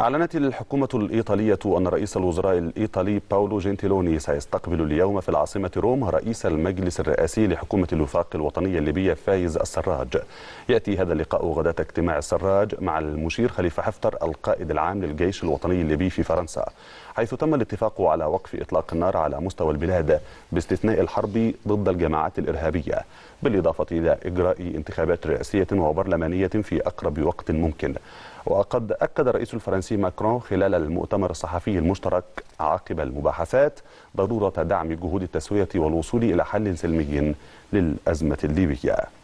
أعلنت الحكومة الإيطالية أن رئيس الوزراء الإيطالي باولو جنتيلوني سيستقبل اليوم في العاصمة روم رئيس المجلس الرئاسي لحكومة الوفاق الوطني الليبية فايز السراج يأتي هذا اللقاء غداة اجتماع السراج مع المشير خليفة حفتر القائد العام للجيش الوطني الليبي في فرنسا حيث تم الاتفاق على وقف إطلاق النار على مستوى البلاد باستثناء الحرب ضد الجماعات الإرهابية بالإضافة إلى إجراء انتخابات رئاسية وبرلمانية في أقرب وقت ممكن وقد أكد الرئيس الفرنسي ماكرون خلال المؤتمر الصحفي المشترك عقب المباحثات ضرورة دعم جهود التسوية والوصول إلى حل سلمي للأزمة الليبية